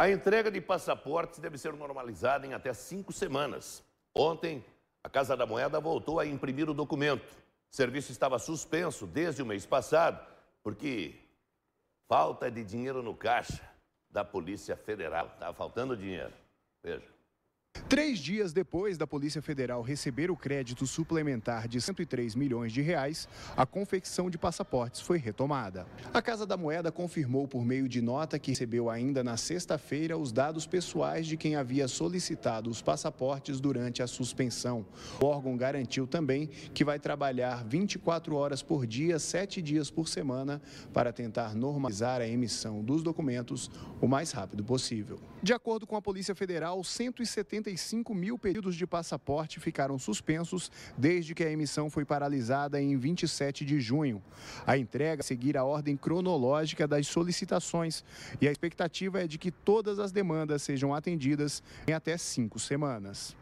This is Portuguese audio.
A entrega de passaportes deve ser normalizada em até cinco semanas. Ontem, a Casa da Moeda voltou a imprimir o documento. O serviço estava suspenso desde o mês passado, porque falta de dinheiro no caixa da Polícia Federal. Estava tá faltando dinheiro. Veja. Três dias depois da Polícia Federal receber o crédito suplementar de 103 milhões de reais, a confecção de passaportes foi retomada. A Casa da Moeda confirmou por meio de nota que recebeu ainda na sexta-feira os dados pessoais de quem havia solicitado os passaportes durante a suspensão. O órgão garantiu também que vai trabalhar 24 horas por dia, sete dias por semana, para tentar normalizar a emissão dos documentos o mais rápido possível. De acordo com a Polícia Federal, 175 35 mil pedidos de passaporte ficaram suspensos desde que a emissão foi paralisada em 27 de junho. A entrega seguirá a ordem cronológica das solicitações e a expectativa é de que todas as demandas sejam atendidas em até cinco semanas.